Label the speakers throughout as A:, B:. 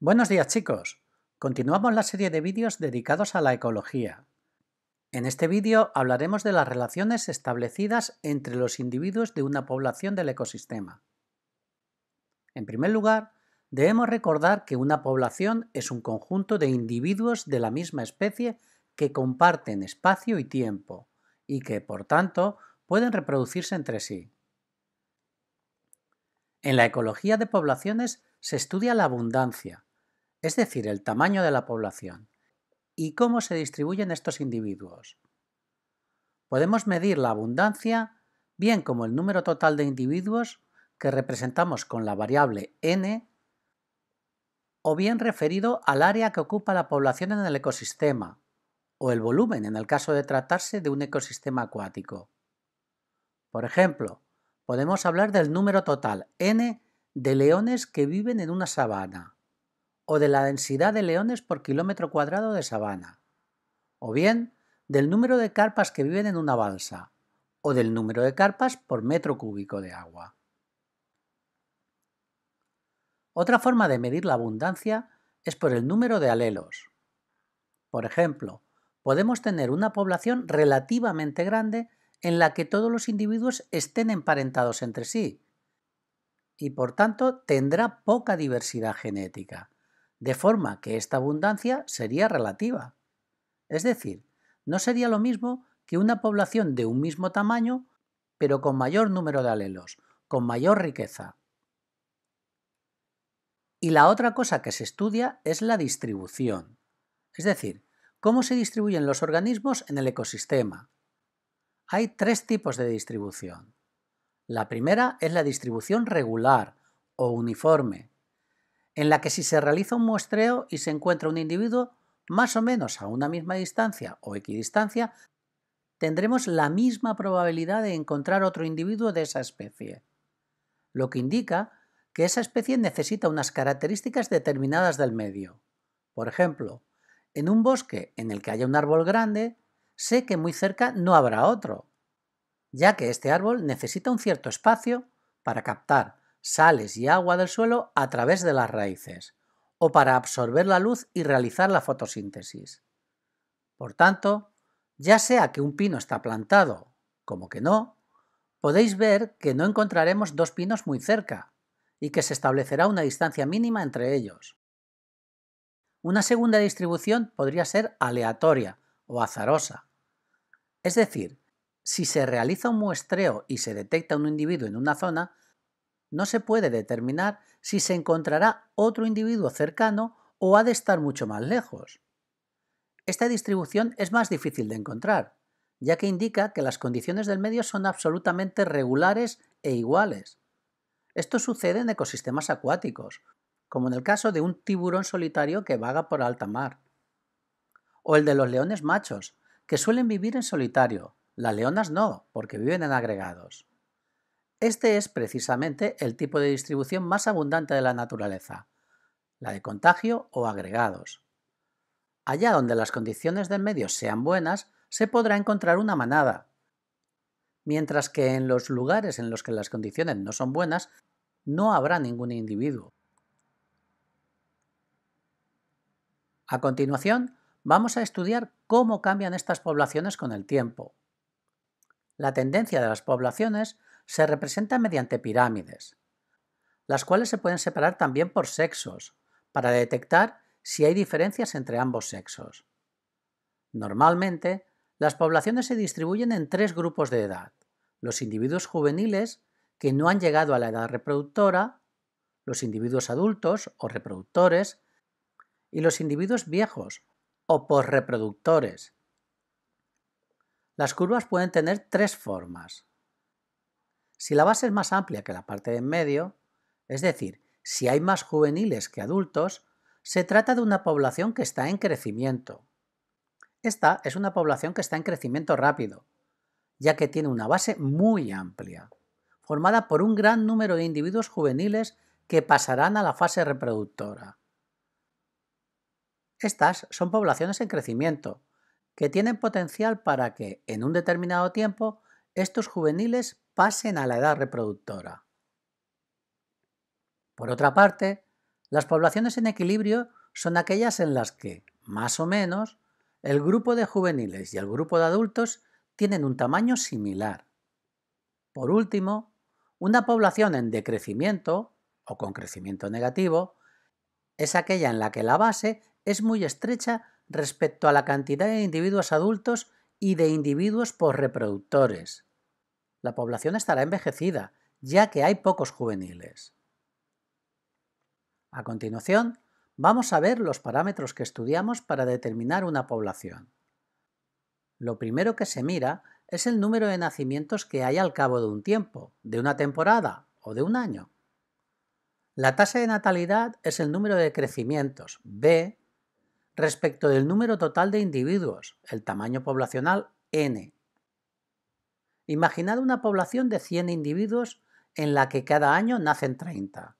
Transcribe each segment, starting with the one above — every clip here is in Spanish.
A: Buenos días chicos, continuamos la serie de vídeos dedicados a la ecología. En este vídeo hablaremos de las relaciones establecidas entre los individuos de una población del ecosistema. En primer lugar, debemos recordar que una población es un conjunto de individuos de la misma especie que comparten espacio y tiempo, y que, por tanto, pueden reproducirse entre sí. En la ecología de poblaciones se estudia la abundancia, es decir, el tamaño de la población, y cómo se distribuyen estos individuos. Podemos medir la abundancia bien como el número total de individuos que representamos con la variable n, o bien referido al área que ocupa la población en el ecosistema, o el volumen en el caso de tratarse de un ecosistema acuático. Por ejemplo, podemos hablar del número total n de leones que viven en una sabana o de la densidad de leones por kilómetro cuadrado de sabana, o bien del número de carpas que viven en una balsa, o del número de carpas por metro cúbico de agua. Otra forma de medir la abundancia es por el número de alelos. Por ejemplo, podemos tener una población relativamente grande en la que todos los individuos estén emparentados entre sí, y por tanto tendrá poca diversidad genética, de forma que esta abundancia sería relativa. Es decir, no sería lo mismo que una población de un mismo tamaño, pero con mayor número de alelos, con mayor riqueza. Y la otra cosa que se estudia es la distribución, es decir, cómo se distribuyen los organismos en el ecosistema. Hay tres tipos de distribución. La primera es la distribución regular o uniforme, en la que si se realiza un muestreo y se encuentra un individuo más o menos a una misma distancia o equidistancia, tendremos la misma probabilidad de encontrar otro individuo de esa especie, lo que indica que esa especie necesita unas características determinadas del medio. Por ejemplo, en un bosque en el que haya un árbol grande, sé que muy cerca no habrá otro, ya que este árbol necesita un cierto espacio para captar sales y agua del suelo a través de las raíces, o para absorber la luz y realizar la fotosíntesis. Por tanto, ya sea que un pino está plantado, como que no, podéis ver que no encontraremos dos pinos muy cerca, y que se establecerá una distancia mínima entre ellos. Una segunda distribución podría ser aleatoria o azarosa. Es decir, si se realiza un muestreo y se detecta un individuo en una zona, no se puede determinar si se encontrará otro individuo cercano o ha de estar mucho más lejos. Esta distribución es más difícil de encontrar, ya que indica que las condiciones del medio son absolutamente regulares e iguales. Esto sucede en ecosistemas acuáticos, como en el caso de un tiburón solitario que vaga por alta mar, o el de los leones machos, que suelen vivir en solitario, las leonas no, porque viven en agregados. Este es precisamente el tipo de distribución más abundante de la naturaleza, la de contagio o agregados. Allá donde las condiciones del medio sean buenas, se podrá encontrar una manada, mientras que en los lugares en los que las condiciones no son buenas, no habrá ningún individuo. A continuación, vamos a estudiar cómo cambian estas poblaciones con el tiempo. La tendencia de las poblaciones se representa mediante pirámides, las cuales se pueden separar también por sexos, para detectar si hay diferencias entre ambos sexos. Normalmente, las poblaciones se distribuyen en tres grupos de edad, los individuos juveniles, que no han llegado a la edad reproductora, los individuos adultos o reproductores, y los individuos viejos o posreproductores. Las curvas pueden tener tres formas. Si la base es más amplia que la parte de en medio, es decir, si hay más juveniles que adultos, se trata de una población que está en crecimiento. Esta es una población que está en crecimiento rápido, ya que tiene una base muy amplia, formada por un gran número de individuos juveniles que pasarán a la fase reproductora. Estas son poblaciones en crecimiento, que tienen potencial para que, en un determinado tiempo, estos juveniles pasen a la edad reproductora. Por otra parte, las poblaciones en equilibrio son aquellas en las que, más o menos, el grupo de juveniles y el grupo de adultos tienen un tamaño similar. Por último, una población en decrecimiento o con crecimiento negativo es aquella en la que la base es muy estrecha respecto a la cantidad de individuos adultos y de individuos por reproductores la población estará envejecida, ya que hay pocos juveniles. A continuación, vamos a ver los parámetros que estudiamos para determinar una población. Lo primero que se mira es el número de nacimientos que hay al cabo de un tiempo, de una temporada o de un año. La tasa de natalidad es el número de crecimientos, B, respecto del número total de individuos, el tamaño poblacional, N, Imaginad una población de 100 individuos en la que cada año nacen 30.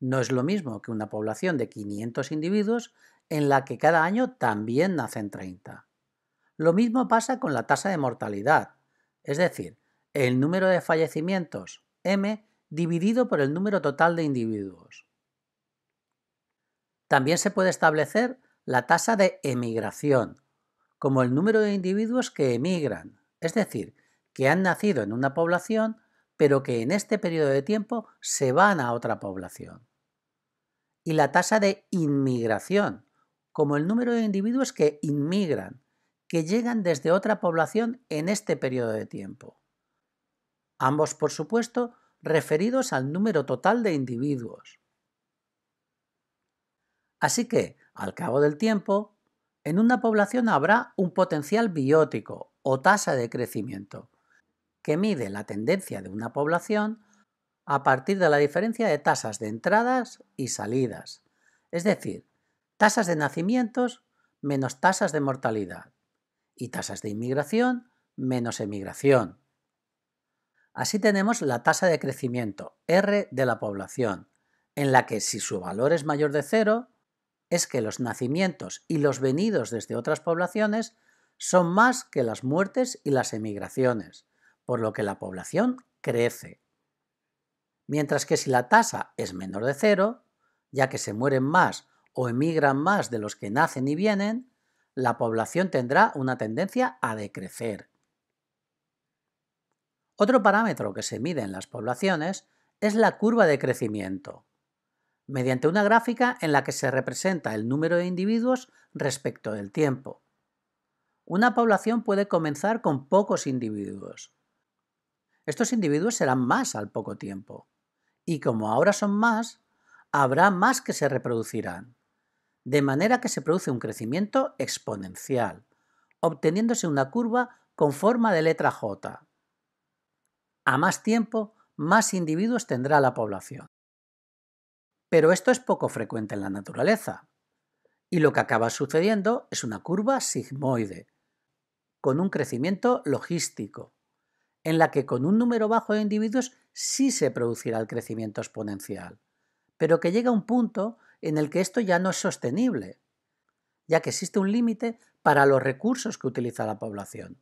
A: No es lo mismo que una población de 500 individuos en la que cada año también nacen 30. Lo mismo pasa con la tasa de mortalidad, es decir, el número de fallecimientos m dividido por el número total de individuos. También se puede establecer la tasa de emigración, como el número de individuos que emigran, es decir, que han nacido en una población, pero que en este periodo de tiempo se van a otra población. Y la tasa de inmigración, como el número de individuos que inmigran, que llegan desde otra población en este periodo de tiempo. Ambos, por supuesto, referidos al número total de individuos. Así que, al cabo del tiempo, en una población habrá un potencial biótico o tasa de crecimiento, que mide la tendencia de una población a partir de la diferencia de tasas de entradas y salidas, es decir, tasas de nacimientos menos tasas de mortalidad y tasas de inmigración menos emigración. Así tenemos la tasa de crecimiento R de la población, en la que si su valor es mayor de cero, es que los nacimientos y los venidos desde otras poblaciones son más que las muertes y las emigraciones, por lo que la población crece. Mientras que si la tasa es menor de cero, ya que se mueren más o emigran más de los que nacen y vienen, la población tendrá una tendencia a decrecer. Otro parámetro que se mide en las poblaciones es la curva de crecimiento, mediante una gráfica en la que se representa el número de individuos respecto del tiempo. Una población puede comenzar con pocos individuos, estos individuos serán más al poco tiempo. Y como ahora son más, habrá más que se reproducirán. De manera que se produce un crecimiento exponencial, obteniéndose una curva con forma de letra J. A más tiempo, más individuos tendrá la población. Pero esto es poco frecuente en la naturaleza. Y lo que acaba sucediendo es una curva sigmoide, con un crecimiento logístico, en la que con un número bajo de individuos sí se producirá el crecimiento exponencial, pero que llega a un punto en el que esto ya no es sostenible, ya que existe un límite para los recursos que utiliza la población,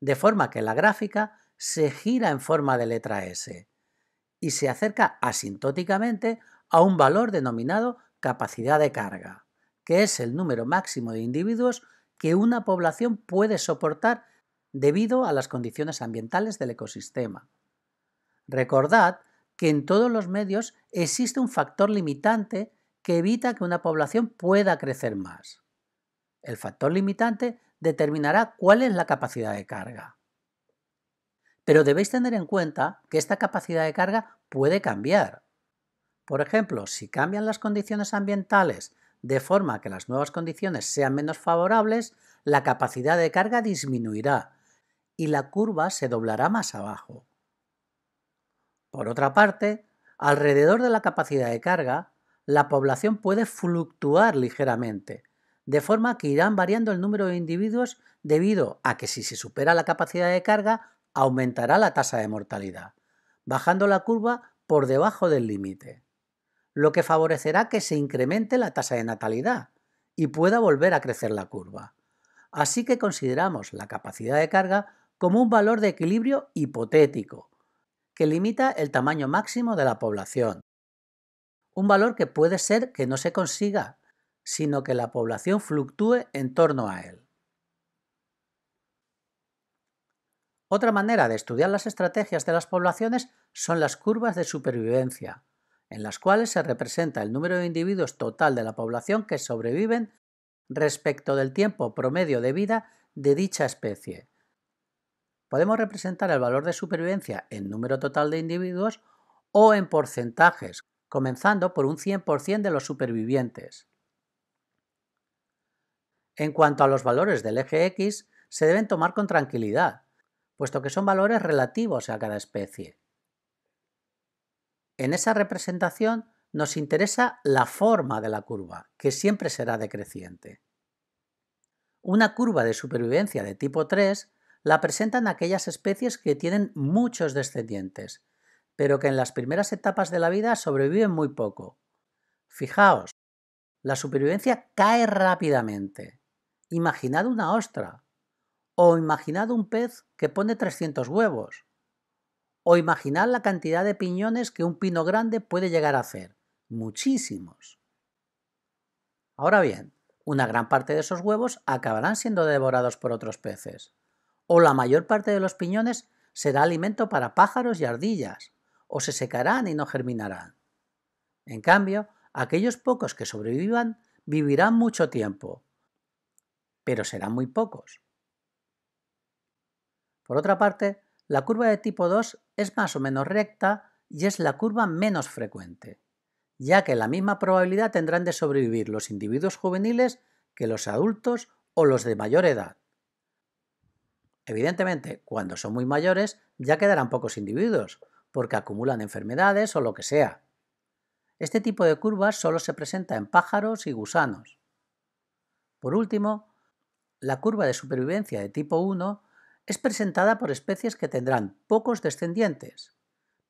A: de forma que la gráfica se gira en forma de letra S y se acerca asintóticamente a un valor denominado capacidad de carga, que es el número máximo de individuos que una población puede soportar debido a las condiciones ambientales del ecosistema. Recordad que en todos los medios existe un factor limitante que evita que una población pueda crecer más. El factor limitante determinará cuál es la capacidad de carga. Pero debéis tener en cuenta que esta capacidad de carga puede cambiar. Por ejemplo, si cambian las condiciones ambientales de forma que las nuevas condiciones sean menos favorables, la capacidad de carga disminuirá y la curva se doblará más abajo. Por otra parte, alrededor de la capacidad de carga, la población puede fluctuar ligeramente, de forma que irán variando el número de individuos debido a que si se supera la capacidad de carga, aumentará la tasa de mortalidad, bajando la curva por debajo del límite, lo que favorecerá que se incremente la tasa de natalidad y pueda volver a crecer la curva. Así que consideramos la capacidad de carga como un valor de equilibrio hipotético, que limita el tamaño máximo de la población. Un valor que puede ser que no se consiga, sino que la población fluctúe en torno a él. Otra manera de estudiar las estrategias de las poblaciones son las curvas de supervivencia, en las cuales se representa el número de individuos total de la población que sobreviven respecto del tiempo promedio de vida de dicha especie, Podemos representar el valor de supervivencia en número total de individuos o en porcentajes, comenzando por un 100% de los supervivientes. En cuanto a los valores del eje X, se deben tomar con tranquilidad, puesto que son valores relativos a cada especie. En esa representación nos interesa la forma de la curva, que siempre será decreciente. Una curva de supervivencia de tipo 3 la presentan aquellas especies que tienen muchos descendientes, pero que en las primeras etapas de la vida sobreviven muy poco. Fijaos, la supervivencia cae rápidamente. Imaginad una ostra, o imaginad un pez que pone 300 huevos, o imaginad la cantidad de piñones que un pino grande puede llegar a hacer, muchísimos. Ahora bien, una gran parte de esos huevos acabarán siendo devorados por otros peces o la mayor parte de los piñones será alimento para pájaros y ardillas, o se secarán y no germinarán. En cambio, aquellos pocos que sobrevivan vivirán mucho tiempo, pero serán muy pocos. Por otra parte, la curva de tipo 2 es más o menos recta y es la curva menos frecuente, ya que la misma probabilidad tendrán de sobrevivir los individuos juveniles que los adultos o los de mayor edad. Evidentemente, cuando son muy mayores ya quedarán pocos individuos, porque acumulan enfermedades o lo que sea. Este tipo de curvas solo se presenta en pájaros y gusanos. Por último, la curva de supervivencia de tipo 1 es presentada por especies que tendrán pocos descendientes,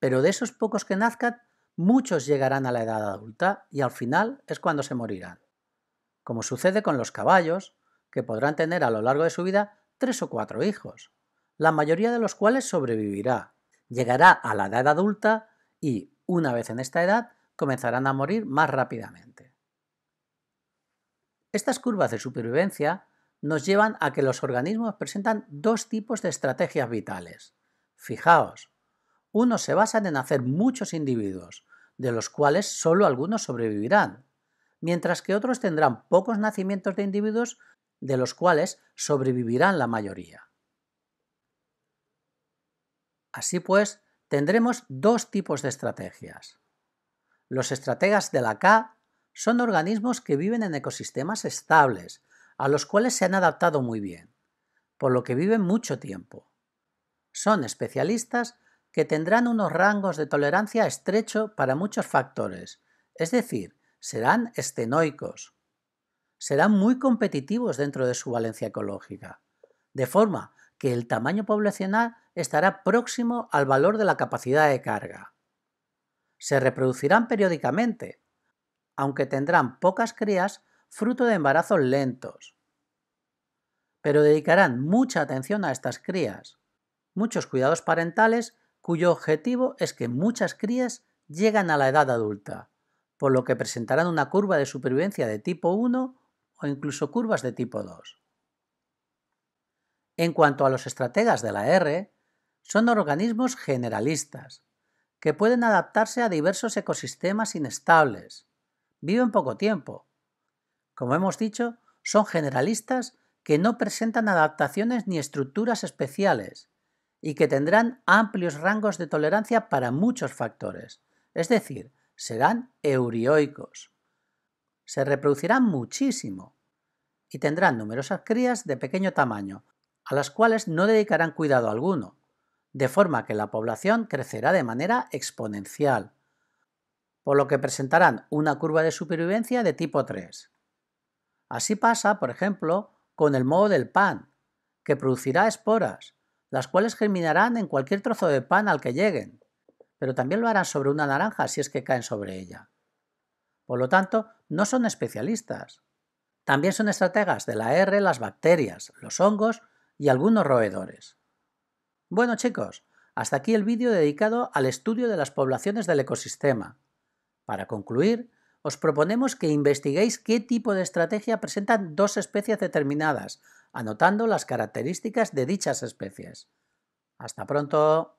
A: pero de esos pocos que nazcan, muchos llegarán a la edad adulta y al final es cuando se morirán. Como sucede con los caballos, que podrán tener a lo largo de su vida tres o cuatro hijos, la mayoría de los cuales sobrevivirá, llegará a la edad adulta y, una vez en esta edad, comenzarán a morir más rápidamente. Estas curvas de supervivencia nos llevan a que los organismos presentan dos tipos de estrategias vitales. Fijaos, unos se basan en hacer muchos individuos, de los cuales solo algunos sobrevivirán, mientras que otros tendrán pocos nacimientos de individuos de los cuales sobrevivirán la mayoría. Así pues, tendremos dos tipos de estrategias. Los estrategas de la K son organismos que viven en ecosistemas estables, a los cuales se han adaptado muy bien, por lo que viven mucho tiempo. Son especialistas que tendrán unos rangos de tolerancia estrecho para muchos factores, es decir, serán estenoicos, serán muy competitivos dentro de su valencia ecológica, de forma que el tamaño poblacional estará próximo al valor de la capacidad de carga. Se reproducirán periódicamente, aunque tendrán pocas crías fruto de embarazos lentos. Pero dedicarán mucha atención a estas crías, muchos cuidados parentales cuyo objetivo es que muchas crías llegan a la edad adulta, por lo que presentarán una curva de supervivencia de tipo 1 o incluso curvas de tipo 2. En cuanto a los estrategas de la R, son organismos generalistas, que pueden adaptarse a diversos ecosistemas inestables. Viven poco tiempo. Como hemos dicho, son generalistas que no presentan adaptaciones ni estructuras especiales y que tendrán amplios rangos de tolerancia para muchos factores, es decir, serán eurioicos se reproducirán muchísimo y tendrán numerosas crías de pequeño tamaño, a las cuales no dedicarán cuidado alguno, de forma que la población crecerá de manera exponencial, por lo que presentarán una curva de supervivencia de tipo 3. Así pasa, por ejemplo, con el moho del pan, que producirá esporas, las cuales germinarán en cualquier trozo de pan al que lleguen, pero también lo harán sobre una naranja si es que caen sobre ella. Por lo tanto, no son especialistas. También son estrategas de la R las bacterias, los hongos y algunos roedores. Bueno chicos, hasta aquí el vídeo dedicado al estudio de las poblaciones del ecosistema. Para concluir, os proponemos que investiguéis qué tipo de estrategia presentan dos especies determinadas, anotando las características de dichas especies. Hasta pronto.